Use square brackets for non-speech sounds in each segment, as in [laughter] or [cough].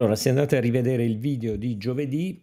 Allora, se andate a rivedere il video di giovedì,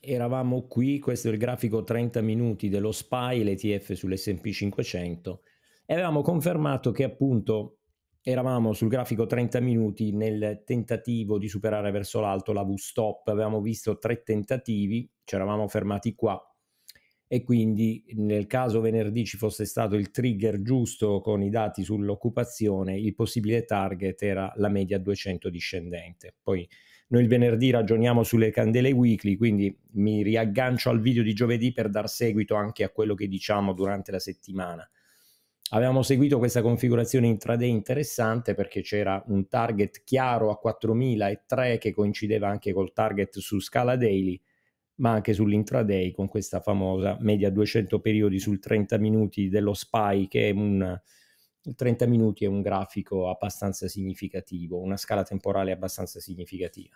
eravamo qui, questo è il grafico 30 minuti dello SPY, l'ETF sull'S&P 500, e avevamo confermato che appunto eravamo sul grafico 30 minuti nel tentativo di superare verso l'alto la V-stop, avevamo visto tre tentativi, ci eravamo fermati qua, e quindi nel caso venerdì ci fosse stato il trigger giusto con i dati sull'occupazione, il possibile target era la media 200 discendente. Poi noi il venerdì ragioniamo sulle candele weekly, quindi mi riaggancio al video di giovedì per dar seguito anche a quello che diciamo durante la settimana. Avevamo seguito questa configurazione intraday interessante perché c'era un target chiaro a 4003 che coincideva anche col target su scala daily, ma anche sull'intraday con questa famosa media 200 periodi sul 30 minuti dello SPY che è un 30 minuti è un grafico abbastanza significativo, una scala temporale abbastanza significativa.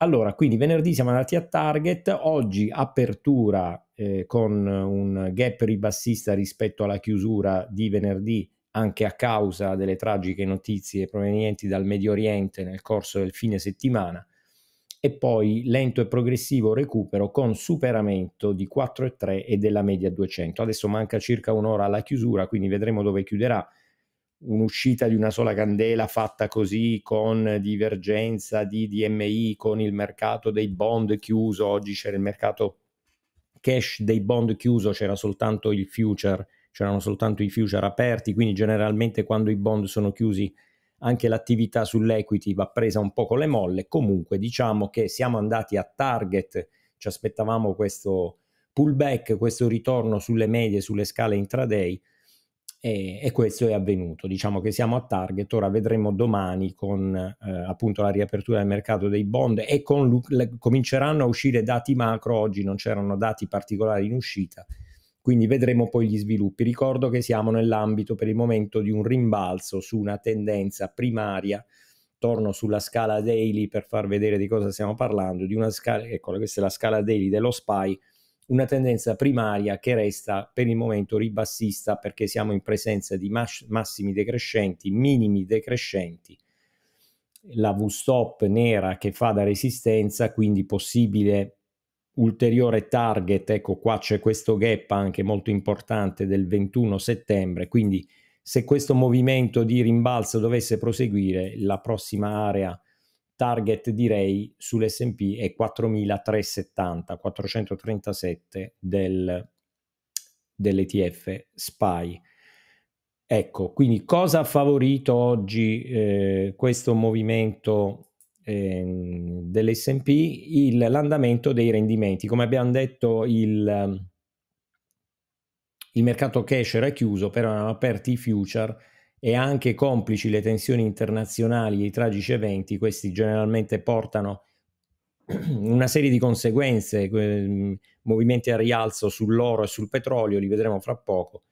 Allora, quindi venerdì siamo andati a target, oggi apertura eh, con un gap ribassista rispetto alla chiusura di venerdì, anche a causa delle tragiche notizie provenienti dal Medio Oriente nel corso del fine settimana, e poi lento e progressivo recupero con superamento di 4,3 e della media 200. Adesso manca circa un'ora alla chiusura, quindi vedremo dove chiuderà un'uscita di una sola candela fatta così con divergenza di DMI con il mercato dei bond chiuso, oggi c'era il mercato cash dei bond chiuso, c'era soltanto il future, c'erano soltanto i future aperti, quindi generalmente quando i bond sono chiusi anche l'attività sull'equity va presa un po' con le molle, comunque diciamo che siamo andati a target, ci aspettavamo questo pullback, questo ritorno sulle medie, sulle scale intraday, e, e, questo è avvenuto. Diciamo che siamo a target, ora vedremo domani con eh, appunto la riapertura del mercato dei bond e con, le, cominceranno a uscire dati macro, oggi non c'erano dati particolari in uscita, quindi vedremo poi gli sviluppi. Ricordo che siamo nell'ambito per il momento di un rimbalzo su una tendenza primaria, torno sulla scala daily per far vedere di cosa stiamo parlando, di una scala, ecco questa è la scala daily dello SPY, una tendenza primaria che resta per il momento ribassista perché siamo in presenza di mas- massimi decrescenti, minimi decrescenti, la V-stop nera che fa da resistenza, quindi possibile ulteriore target, ecco qua c'è questo gap anche molto importante del 21 settembre, quindi se questo movimento di rimbalzo dovesse proseguire, la prossima area target direi sull'SP è 4370, 437 del, dell'ETF SPY. Ecco, quindi cosa ha favorito oggi eh, questo movimento eh, dell'SP? Il, l'andamento dei rendimenti. Come abbiamo detto, il, il mercato cash era chiuso, però erano aperti i future e anche complici le tensioni internazionali e i tragici eventi, questi generalmente portano [clears throat] una serie di conseguenze, movimenti a rialzo sull'oro e sul petrolio, li vedremo fra poco,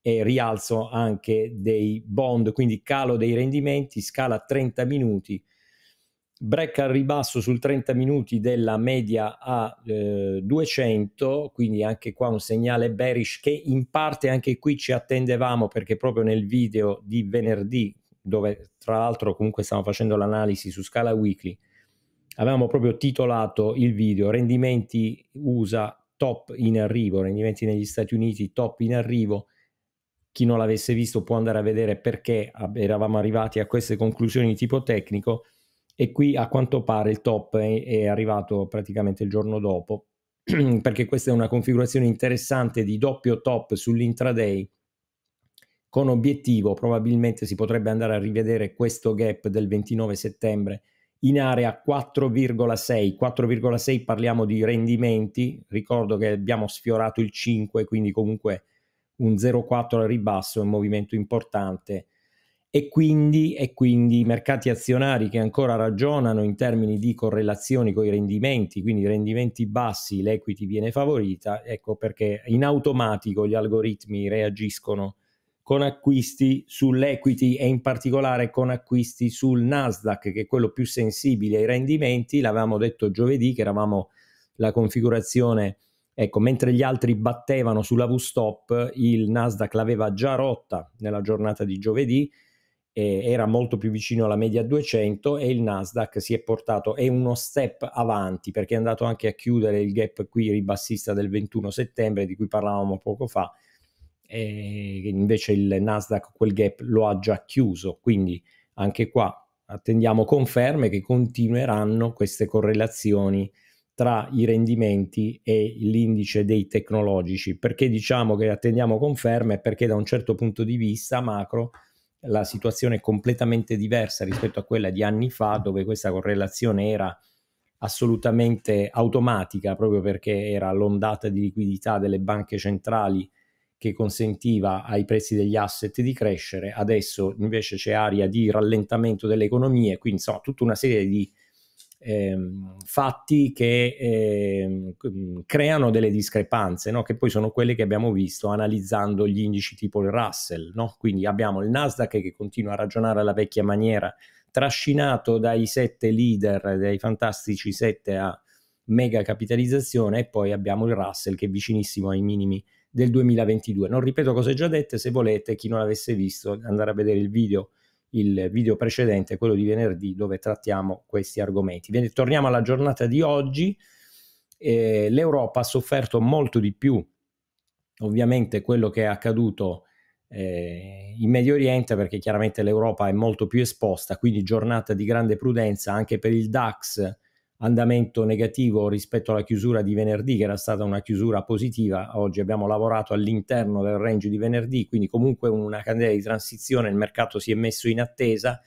e rialzo anche dei bond, quindi calo dei rendimenti, scala 30 minuti, break al ribasso sul 30 minuti della media a eh, 200, quindi anche qua un segnale bearish che in parte anche qui ci attendevamo perché proprio nel video di venerdì, dove tra l'altro comunque stiamo facendo l'analisi su scala weekly, avevamo proprio titolato il video rendimenti USA top in arrivo, rendimenti negli Stati Uniti top in arrivo. Chi non l'avesse visto può andare a vedere perché eravamo arrivati a queste conclusioni di tipo tecnico e qui a quanto pare il top è, arrivato praticamente il giorno dopo [clears throat] perché questa è una configurazione interessante di doppio top sull'intraday con obiettivo probabilmente si potrebbe andare a rivedere questo gap del 29 settembre in area 4,6 4,6 parliamo di rendimenti ricordo che abbiamo sfiorato il 5 quindi comunque un 0,4 al ribasso è un movimento importante e quindi, e quindi, i mercati azionari che ancora ragionano in termini di correlazioni con i rendimenti, quindi rendimenti bassi l'equity viene favorita, ecco perché in automatico gli algoritmi reagiscono con acquisti sull'equity e in particolare con acquisti sul Nasdaq che è quello più sensibile ai rendimenti, l'avevamo detto giovedì che eravamo la configurazione Ecco, mentre gli altri battevano sulla V-stop, il Nasdaq l'aveva già rotta nella giornata di giovedì, eh, era molto più vicino alla media 200 e il Nasdaq si è portato è uno step avanti perché è andato anche a chiudere il gap qui ribassista del 21 settembre di cui parlavamo poco fa e invece il Nasdaq quel gap lo ha già chiuso quindi anche qua attendiamo conferme che continueranno queste correlazioni tra i rendimenti e l'indice dei tecnologici perché diciamo che attendiamo conferme perché da un certo punto di vista macro la situazione è completamente diversa rispetto a quella di anni fa, dove questa correlazione era assolutamente automatica, proprio perché era l'ondata di liquidità delle banche centrali che consentiva ai prezzi degli asset di crescere, adesso invece c'è aria di rallentamento delle economie, quindi insomma tutta una serie di ehm, fatti che ehm, mm, creano delle discrepanze, no? che poi sono quelle che abbiamo visto analizzando gli indici tipo il Russell. No? Quindi abbiamo il Nasdaq che continua a ragionare alla vecchia maniera, trascinato dai sette leader, dai fantastici sette a mega capitalizzazione e poi abbiamo il Russell che è vicinissimo ai minimi del 2022. Non ripeto cose già dette, se volete chi non l'avesse visto andare a vedere il video il video precedente, quello di venerdì, dove trattiamo questi argomenti. torniamo alla giornata di oggi. Eh, L'Europa ha sofferto molto di più, ovviamente, quello che è accaduto eh, in Medio Oriente, perché chiaramente l'Europa è molto più esposta, quindi giornata di grande prudenza anche per il DAX andamento negativo rispetto alla chiusura di venerdì, che era stata una chiusura positiva. Oggi abbiamo lavorato all'interno del range di venerdì, quindi comunque una candela di transizione, il mercato si è messo in attesa,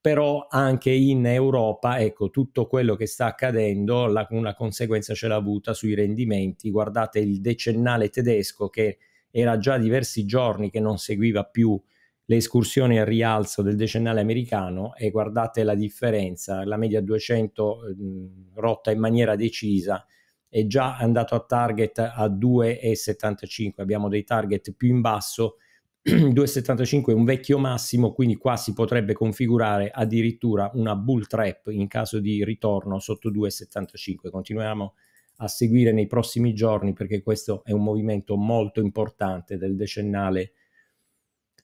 però anche in Europa, ecco, tutto quello che sta accadendo, la, una conseguenza ce l'ha avuta sui rendimenti. Guardate il decennale tedesco che era già diversi giorni che non seguiva più le escursioni al rialzo del decennale americano e guardate la differenza, la media 200 mh, ehm, rotta in maniera decisa è già andato a target a 2,75, abbiamo dei target più in basso, 2,75 [clears throat] è un vecchio massimo, quindi qua si potrebbe configurare addirittura una bull trap in caso di ritorno sotto 2,75. Continuiamo a seguire nei prossimi giorni perché questo è un movimento molto importante del decennale americano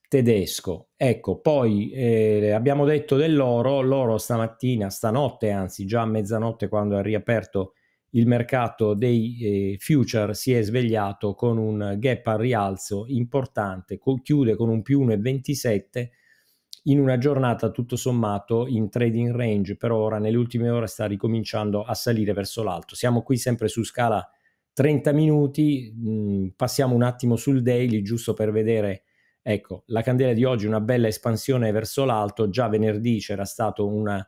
tedesco. Ecco, poi eh, abbiamo detto dell'oro, l'oro stamattina, stanotte, anzi già a mezzanotte quando ha riaperto il mercato dei eh, future si è svegliato con un gap al rialzo importante, co- chiude con un più 1,27 in una giornata tutto sommato in trading range, per ora nelle ultime ore sta ricominciando a salire verso l'alto. Siamo qui sempre su scala 30 minuti, mh, mm, passiamo un attimo sul daily giusto per vedere Ecco, la candela di oggi è una bella espansione verso l'alto, già venerdì c'era stato un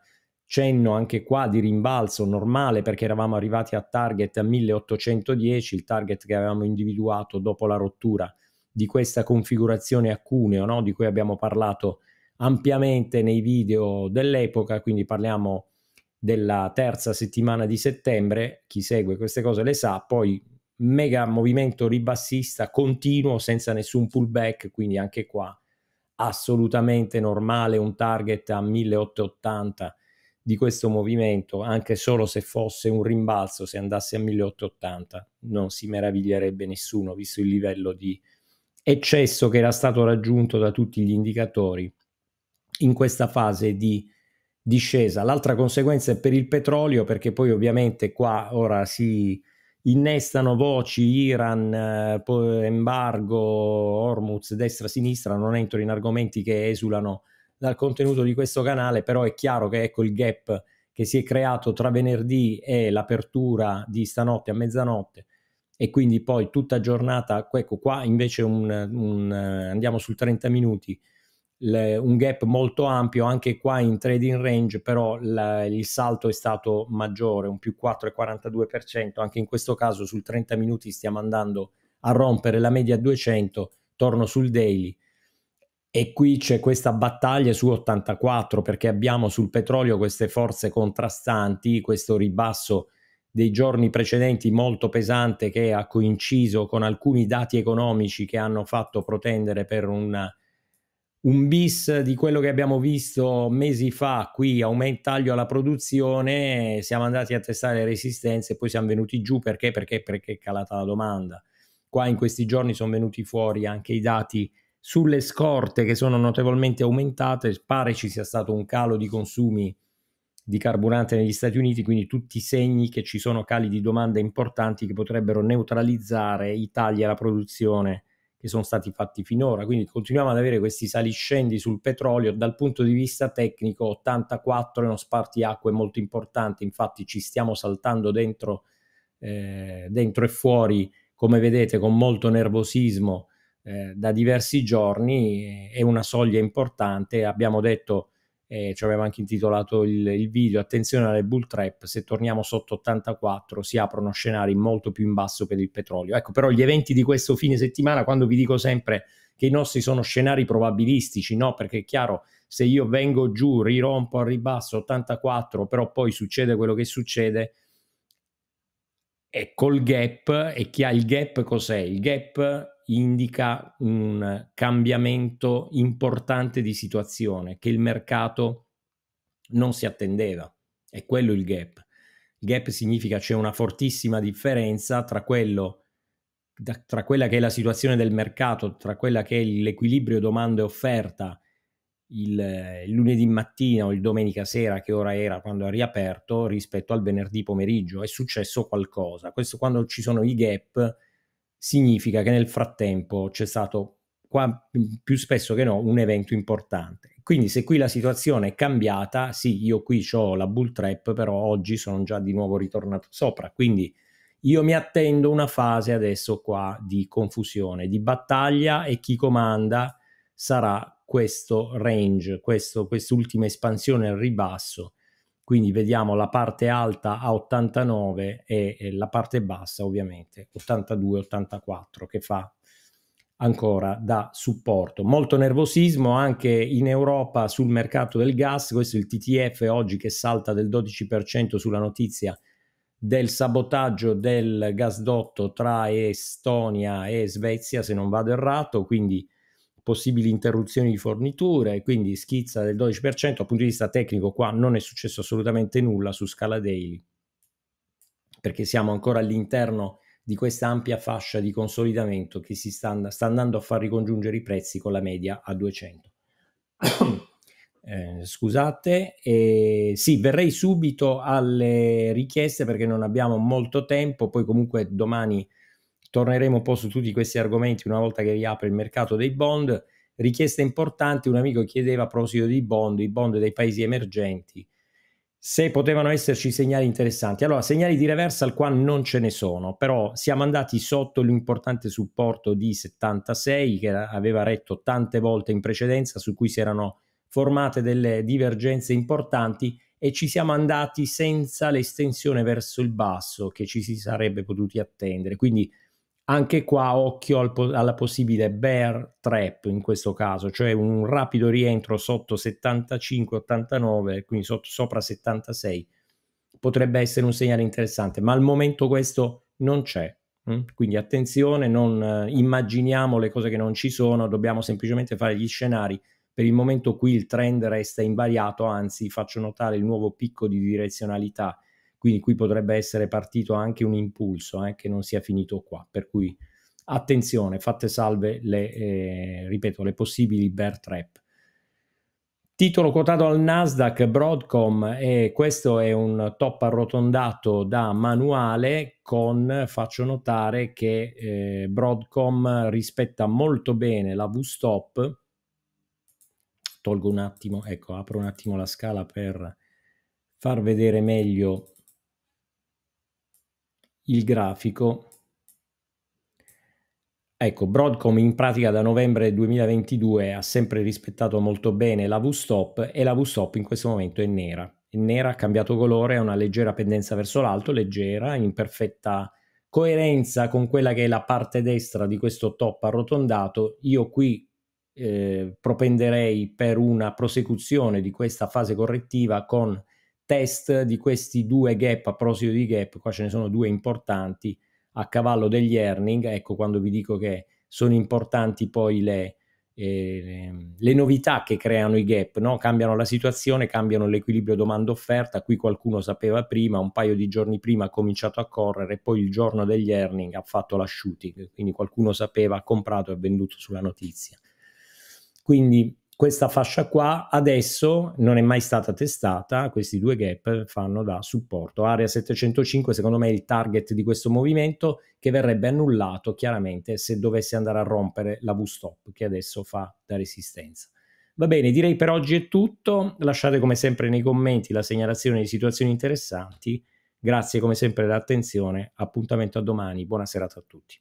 cenno anche qua di rimbalzo normale perché eravamo arrivati a target a 1810, il target che avevamo individuato dopo la rottura di questa configurazione a cuneo no? di cui abbiamo parlato ampiamente nei video dell'epoca, quindi parliamo della terza settimana di settembre, chi segue queste cose le sa, poi mega movimento ribassista continuo senza nessun pullback, quindi anche qua assolutamente normale un target a 1880 di questo movimento, anche solo se fosse un rimbalzo, se andasse a 1880, non si meraviglierebbe nessuno, visto il livello di eccesso che era stato raggiunto da tutti gli indicatori in questa fase di discesa. L'altra conseguenza è per il petrolio, perché poi ovviamente qua ora si innestano voci Iran, eh, embargo, Hormuz, destra-sinistra, non entro in argomenti che esulano dal contenuto di questo canale, però è chiaro che ecco il gap che si è creato tra venerdì e l'apertura di stanotte a mezzanotte e quindi poi tutta giornata, ecco qua invece un, un, eh, andiamo sul 30 minuti, le, un gap molto ampio anche qua in trading range, però la, il salto è stato maggiore, un più 4,42%, anche in questo caso sul 30 minuti stiamo andando a rompere la media 200, torno sul daily. E qui c'è questa battaglia su 84 perché abbiamo sul petrolio queste forze contrastanti, questo ribasso dei giorni precedenti molto pesante che ha coinciso con alcuni dati economici che hanno fatto protendere per una un bis di quello che abbiamo visto mesi fa qui a taglio alla produzione, siamo andati a testare le resistenze e poi siamo venuti giù perché? Perché, perché è calata la domanda. Qua in questi giorni sono venuti fuori anche i dati sulle scorte che sono notevolmente aumentate, pare ci sia stato un calo di consumi di carburante negli Stati Uniti, quindi tutti segni che ci sono cali di domanda importanti che potrebbero neutralizzare i tagli alla produzione che sono stati fatti finora. Quindi continuiamo ad avere questi saliscendi sul petrolio. Dal punto di vista tecnico, 84 è uno spartiacque molto importante. Infatti, ci stiamo saltando dentro, eh, dentro e fuori, come vedete, con molto nervosismo eh, da diversi giorni. È una soglia importante. Abbiamo detto eh, ci aveva anche intitolato il, il, video attenzione alle bull trap se torniamo sotto 84 si aprono scenari molto più in basso per il petrolio ecco però gli eventi di questo fine settimana quando vi dico sempre che i nostri sono scenari probabilistici no perché è chiaro se io vengo giù rirompo al ribasso 84 però poi succede quello che succede e col gap e chi ha il gap cos'è il gap indica un cambiamento importante di situazione che il mercato non si attendeva. È quello il gap. gap significa c'è una fortissima differenza tra, quello, tra quella che è la situazione del mercato, tra quella che è l'equilibrio domanda e offerta il, lunedì mattina o il domenica sera, che ora era quando ha riaperto, rispetto al venerdì pomeriggio. È successo qualcosa. Questo quando ci sono i gap significa che nel frattempo c'è stato qua più spesso che no un evento importante. Quindi se qui la situazione è cambiata, sì, io qui ho la bull trap, però oggi sono già di nuovo ritornato sopra, quindi io mi attendo una fase adesso qua di confusione, di battaglia e chi comanda sarà questo range, questo, quest'ultima espansione al ribasso quindi vediamo la parte alta a 89 e, e la parte bassa ovviamente 82-84 che fa ancora da supporto. Molto nervosismo anche in Europa sul mercato del gas, questo è il TTF oggi che salta del 12% sulla notizia del sabotaggio del gasdotto tra Estonia e Svezia, se non vado errato, quindi possibili interruzioni di forniture, quindi schizza del 12%, dal punto di vista tecnico qua non è successo assolutamente nulla su scala daily, perché siamo ancora all'interno di questa ampia fascia di consolidamento che si sta, sta andando a far ricongiungere i prezzi con la media a 200. [coughs] Eh, scusate, eh, sì, verrei subito alle richieste perché non abbiamo molto tempo, poi comunque domani torneremo un po' su tutti questi argomenti una volta che riapre il mercato dei bond. Richiesta importante, un amico chiedeva a proposito dei bond, i bond dei paesi emergenti, se potevano esserci segnali interessanti. Allora, segnali di reversal qua non ce ne sono, però siamo andati sotto l'importante supporto di 76 che aveva retto tante volte in precedenza, su cui si erano formate delle divergenze importanti e ci siamo andati senza l'estensione verso il basso che ci si sarebbe potuti attendere. Quindi anche qua occhio al po- alla possibile bear trap in questo caso, cioè un rapido rientro sotto 75-89, quindi sotto, sopra 76, potrebbe essere un segnale interessante, ma al momento questo non c'è. Mm? Quindi attenzione, non eh, immaginiamo le cose che non ci sono, dobbiamo semplicemente fare gli scenari. Per il momento qui il trend resta invariato, anzi faccio notare il nuovo picco di direzionalità quindi qui potrebbe essere partito anche un impulso eh, che non sia finito qua. Per cui attenzione, fate salve le, eh, ripeto, le possibili bear trap. Titolo quotato al Nasdaq Broadcom e questo è un top arrotondato da manuale con, faccio notare che eh, Broadcom rispetta molto bene la V-stop. Tolgo un attimo, ecco, apro un attimo la scala per far vedere meglio il grafico. Ecco, Broadcom in pratica da novembre 2022 ha sempre rispettato molto bene la V-stop e la V-stop in questo momento è nera. È nera, ha cambiato colore, ha una leggera pendenza verso l'alto, leggera, in perfetta coerenza con quella che è la parte destra di questo top arrotondato. Io qui eh, propenderei per una prosecuzione di questa fase correttiva con test di questi due gap a proposito di gap, qua ce ne sono due importanti a cavallo degli earning, ecco quando vi dico che sono importanti poi le, eh, le novità che creano i gap, no? cambiano la situazione, cambiano l'equilibrio domanda-offerta, qui qualcuno sapeva prima, un paio di giorni prima ha cominciato a correre, poi il giorno degli earning ha fatto la shooting, quindi qualcuno sapeva, ha comprato e venduto sulla notizia. Quindi questa fascia qua adesso non è mai stata testata, questi due gap fanno da supporto. Area 705 secondo me è il target di questo movimento che verrebbe annullato chiaramente se dovesse andare a rompere la V-stop che adesso fa da resistenza. Va bene, direi per oggi è tutto. Lasciate come sempre nei commenti la segnalazione di situazioni interessanti. Grazie come sempre dell'attenzione. Appuntamento a domani. Buona serata a tutti.